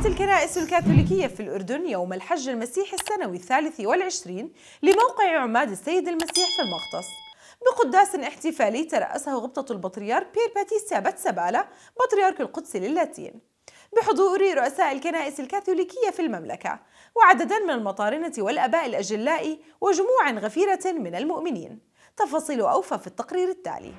أجرت الكنائس الكاثوليكية في الأردن يوم الحج المسيحي السنوي الثالث والعشرين لموقع عماد السيد المسيح في المغطس بقداس احتفالي ترأسه غبطة البطريرك بير سابت سبالة بطريرك القدس للاتين بحضور رؤساء الكنائس الكاثوليكية في المملكة وعددا من المطارنة والأباء الأجلاء وجموع غفيرة من المؤمنين تفاصيل أوفى في التقرير التالي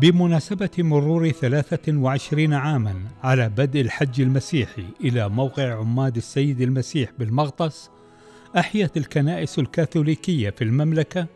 بمناسبة مرور 23 عاما على بدء الحج المسيحي إلى موقع عماد السيد المسيح بالمغطس أحيت الكنائس الكاثوليكية في المملكة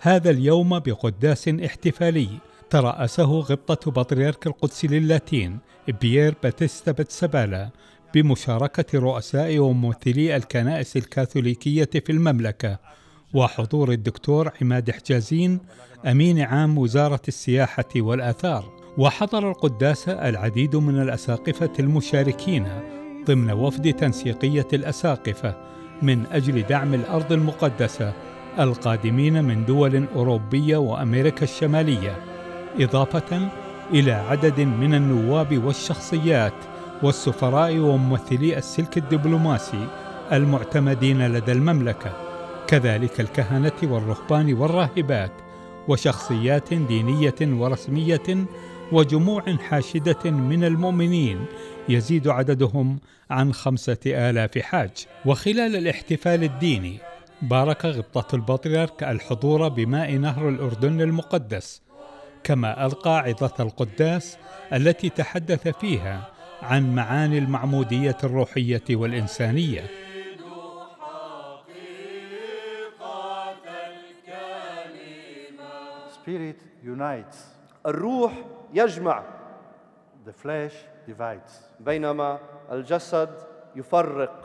هذا اليوم بقداس احتفالي ترأسه غبطة بطريرك القدس للاتين بيير باتيستا بتسبالا بمشاركة رؤساء وممثلي الكنائس الكاثوليكية في المملكة وحضور الدكتور عماد حجازين أمين عام وزارة السياحة والآثار وحضر القداسة العديد من الأساقفة المشاركين ضمن وفد تنسيقية الأساقفة من أجل دعم الأرض المقدسة القادمين من دول أوروبية وأمريكا الشمالية إضافة إلى عدد من النواب والشخصيات والسفراء وممثلي السلك الدبلوماسي المعتمدين لدى المملكه كذلك الكهنة والرهبان والراهبات وشخصيات دينية ورسمية وجموع حاشدة من المؤمنين يزيد عددهم عن خمسة آلاف حاج وخلال الاحتفال الديني بارك غبطة البطريرك الحضور بماء نهر الأردن المقدس كما ألقى عظة القداس التي تحدث فيها عن معاني المعمودية الروحية والإنسانية spirit unites. الروح يجمع. The flesh divides. بينما الجسد يفرق.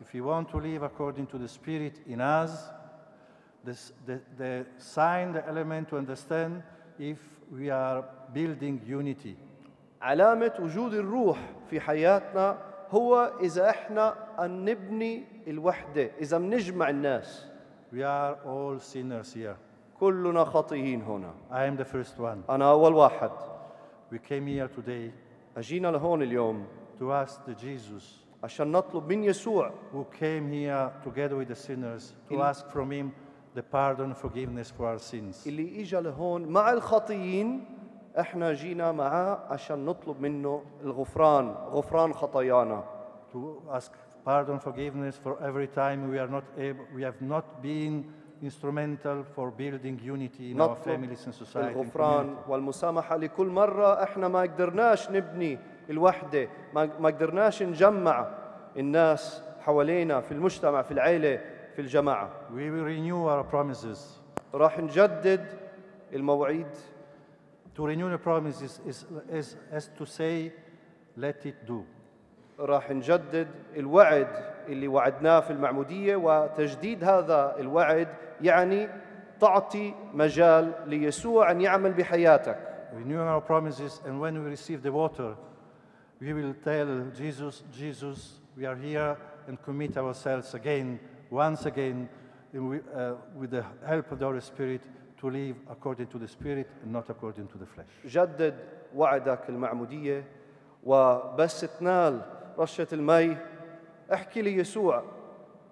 If you want to live according to the spirit in us, this, the, the sign, the element to understand if we are building unity. علامة وجود الروح في حياتنا هو إذا إحنا أن نبني الوحدة إذا بنجمع الناس. We are all sinners here. كلنا خاطئين هنا I am the first one. أنا أول واحد We came here today أجينا لهون اليوم to ask the Jesus عشان نطلب من يسوع who came here together with the sinners to ask from him the pardon forgiveness for our sins. اللي إجا لهون مع الخاطئين احنا جينا معاه عشان نطلب منه الغفران غفران خطايانا to ask pardon forgiveness for every time we are not able we have not been instrumental for building unity in our families and society. الغفران والمسامحة لكل مرة احنا ما قدرناش نبني الوحدة، ما قدرناش نجمع الناس حوالينا في المجتمع في العيلة في الجماعة. We will renew our promises. راح نجدد المواعيد. To renew the promises is, is, as to say let it do. راح نجدد الوعد اللي وعدناه في المعمودية وتجديد هذا الوعد يعني تعطي مجال ليسوع أن يعمل بحياتك. Renew our promises and when we receive the water, we will tell Jesus, Jesus, we are here and commit ourselves again, once again, with the help of the Holy Spirit to live according to the Spirit and not according to the flesh. جدد وعدك المعمودية وبس تنال رشة المي احكي يسوع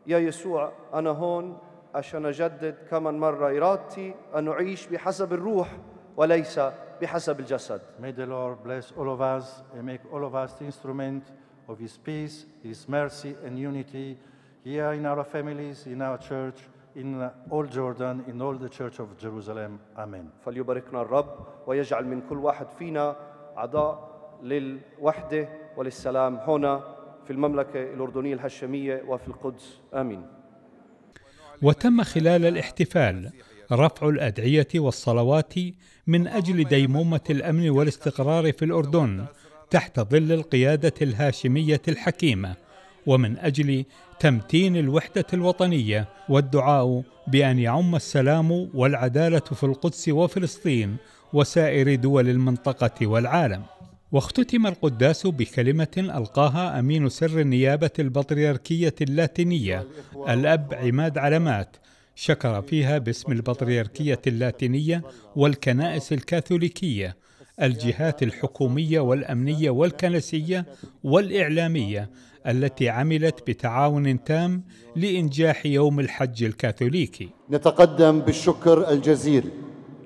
يا يسوع أنا هون عشان أجدد كمان مرة إرادتي أن أعيش بحسب الروح وليس بحسب الجسد. May the Lord bless all of us and make all of us the instrument of His peace, His mercy and unity here in our families, in our church, in all Jordan, in all the church of Jerusalem. Amen. فليباركنا الرب ويجعل من كل واحد فينا أعضاء للوحدة وللسلام هنا في المملكة الأردنية الهاشمية وفي القدس آمين وتم خلال الاحتفال رفع الادعيه والصلوات من اجل ديمومه الامن والاستقرار في الاردن تحت ظل القياده الهاشميه الحكيمه ومن اجل تمتين الوحده الوطنيه والدعاء بان يعم السلام والعداله في القدس وفلسطين وسائر دول المنطقه والعالم واختتم القداس بكلمة ألقاها أمين سر النيابة البطريركية اللاتينية الأب عماد علامات شكر فيها باسم البطريركية اللاتينية والكنائس الكاثوليكية الجهات الحكومية والأمنية والكنسية والإعلامية التي عملت بتعاون تام لإنجاح يوم الحج الكاثوليكي. نتقدم بالشكر الجزيل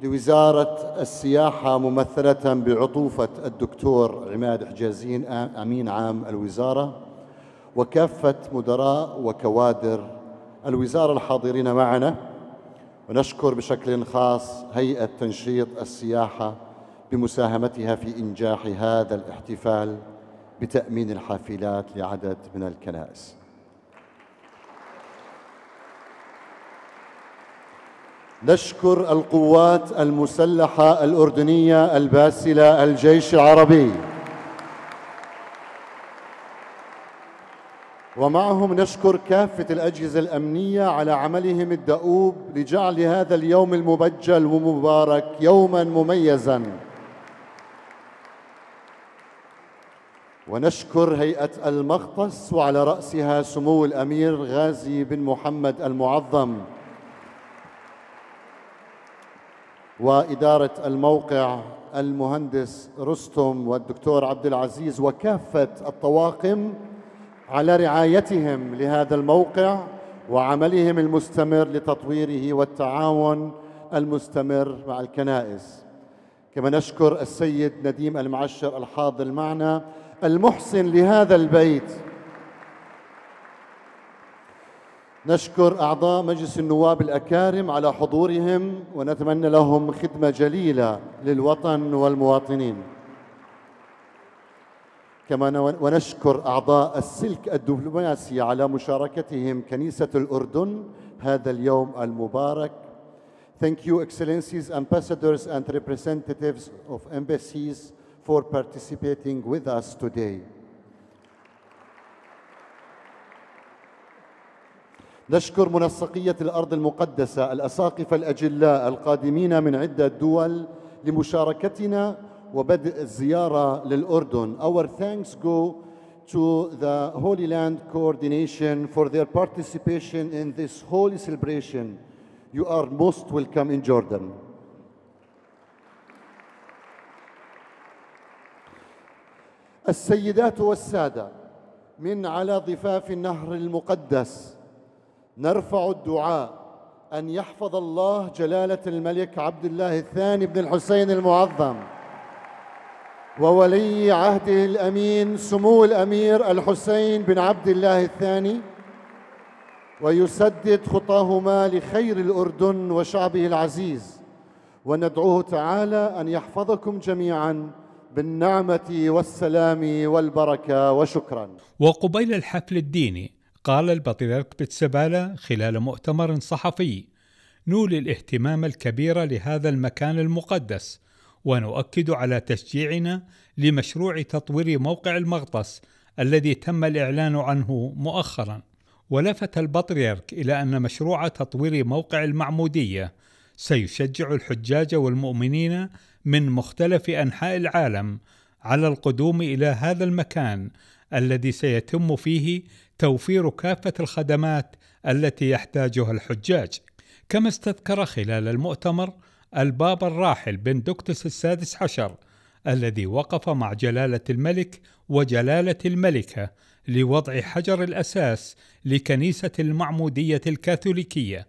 لوزارة السياحة ممثلة بعطوفة الدكتور عماد حجازين أمين عام الوزارة وكافة مدراء وكوادر الوزارة الحاضرين معنا ونشكر بشكل خاص هيئة تنشيط السياحة بمساهمتها في إنجاح هذا الاحتفال بتأمين الحافلات لعدد من الكنائس نشكر القوات المسلحة الأردنية الباسلة الجيش العربي ومعهم نشكر كافة الأجهزة الأمنية على عملهم الدؤوب لجعل هذا اليوم المبجل ومبارك يوما مميزا ونشكر هيئة المغطس وعلى رأسها سمو الأمير غازي بن محمد المعظم وإدارة الموقع المهندس رستم والدكتور عبد العزيز وكافة الطواقم على رعايتهم لهذا الموقع وعملهم المستمر لتطويره والتعاون المستمر مع الكنائس كما نشكر السيد نديم المعشر الحاضر معنا المحسن لهذا البيت نشكر أعضاء مجلس النواب الأكارم على حضورهم ونتمنى لهم خدمة جليلة للوطن والمواطنين كما ونشكر أعضاء السلك الدبلوماسي على مشاركتهم كنيسة الأردن هذا اليوم المبارك Thank you, Excellencies, Ambassadors and representatives of embassies for participating with us today. نشكر منسقية الأرض المقدسة الأساقفة الأجلاء القادمين من عدة دول لمشاركتنا وبدء الزيارة للأردن. Our thanks go to the Holy Land Coordination for their participation in this holy celebration. You are most welcome in Jordan. السيدات والسادة من على ضفاف النهر المقدس نرفع الدعاء أن يحفظ الله جلالة الملك عبد الله الثاني بن الحسين المعظم وولي عهده الأمين سمو الأمير الحسين بن عبد الله الثاني ويسدد خطاهما لخير الأردن وشعبه العزيز وندعوه تعالى أن يحفظكم جميعاً بالنعمة والسلام والبركة وشكرا وقبيل الحفل الديني قال البطريرك بتسبالا خلال مؤتمر صحفي نولي الاهتمام الكبير لهذا المكان المقدس ونؤكد على تشجيعنا لمشروع تطوير موقع المغطس الذي تم الإعلان عنه مؤخرا ولفت البطريرك إلى أن مشروع تطوير موقع المعمودية سيشجع الحجاج والمؤمنين من مختلف أنحاء العالم على القدوم إلى هذا المكان الذي سيتم فيه توفير كافة الخدمات التي يحتاجها الحجاج كما استذكر خلال المؤتمر الباب الراحل بندكتس السادس عشر الذي وقف مع جلالة الملك وجلالة الملكة لوضع حجر الأساس لكنيسة المعمودية الكاثوليكية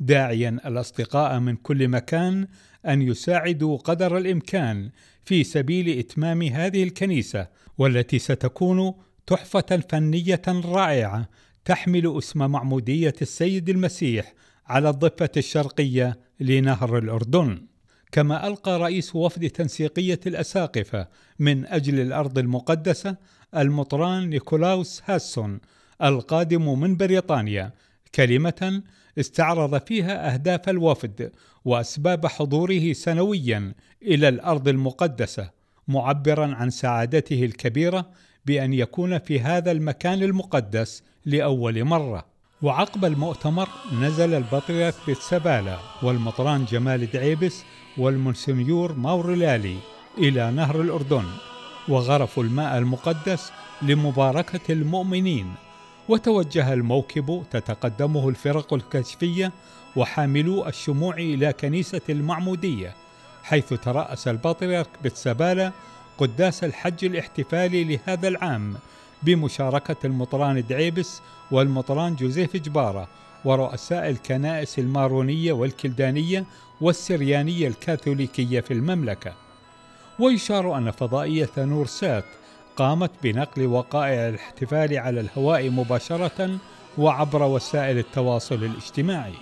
داعيا الأصدقاء من كل مكان أن يساعدوا قدر الإمكان في سبيل إتمام هذه الكنيسة والتي ستكون تحفة فنية رائعة تحمل اسم معمودية السيد المسيح على الضفة الشرقية لنهر الأردن. كما ألقى رئيس وفد تنسيقية الأساقفة من أجل الأرض المقدسة المطران نيكولاوس هاسون القادم من بريطانيا كلمة استعرض فيها أهداف الوفد وأسباب حضوره سنويا إلى الأرض المقدسة معبرا عن سعادته الكبيرة بأن يكون في هذا المكان المقدس لأول مرة وعقب المؤتمر نزل البطريرك بتسبالة والمطران جمال دعيبس والمونسنيور ماورلالي إلى نهر الأردن وغرفوا الماء المقدس لمباركة المؤمنين وتوجه الموكب تتقدمه الفرق الكشفية وحاملو الشموع إلى كنيسة المعمودية حيث ترأس البطريرك بتسبالة قداس الحج الاحتفالي لهذا العام بمشاركة المطران دعيبس والمطران جوزيف جبارة ورؤساء الكنائس المارونية والكلدانية والسريانية الكاثوليكية في المملكة ويشار أن فضائية نور سات قامت بنقل وقائع الاحتفال على الهواء مباشرة وعبر وسائل التواصل الاجتماعي